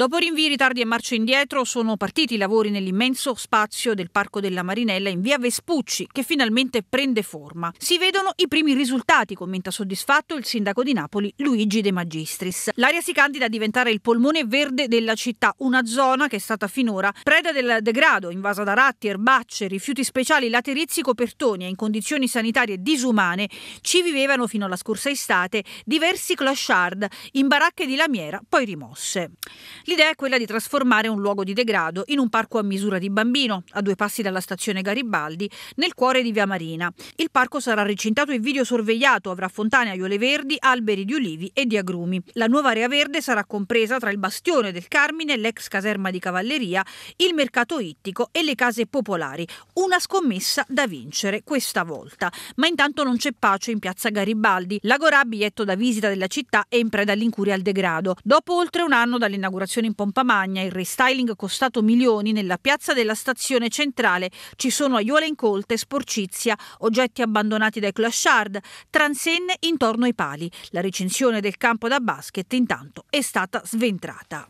Dopo rinvii, ritardi e marce indietro sono partiti i lavori nell'immenso spazio del Parco della Marinella in via Vespucci che finalmente prende forma. Si vedono i primi risultati, commenta soddisfatto il sindaco di Napoli Luigi De Magistris. L'area si candida a diventare il polmone verde della città, una zona che è stata finora preda del degrado, invasa da ratti, erbacce, rifiuti speciali, laterizi, copertoni e in condizioni sanitarie disumane ci vivevano fino alla scorsa estate diversi clashard in baracche di lamiera poi rimosse. L'idea è quella di trasformare un luogo di degrado in un parco a misura di bambino, a due passi dalla stazione Garibaldi, nel cuore di Via Marina. Il parco sarà recintato e videosorvegliato, avrà fontane, aiole verdi, alberi di ulivi e di agrumi. La nuova area verde sarà compresa tra il bastione del Carmine, l'ex caserma di cavalleria, il mercato ittico e le case popolari. Una scommessa da vincere questa volta. Ma intanto non c'è pace in piazza Garibaldi. L'Agorà, biglietto da visita della città, è in preda all'incuria al degrado. Dopo oltre un anno dall'inaugurazione stazione in pompa magna, il restyling costato milioni, nella piazza della stazione centrale ci sono aiuole incolte, sporcizia, oggetti abbandonati dai clashard, transenne intorno ai pali. La recensione del campo da basket intanto è stata sventrata.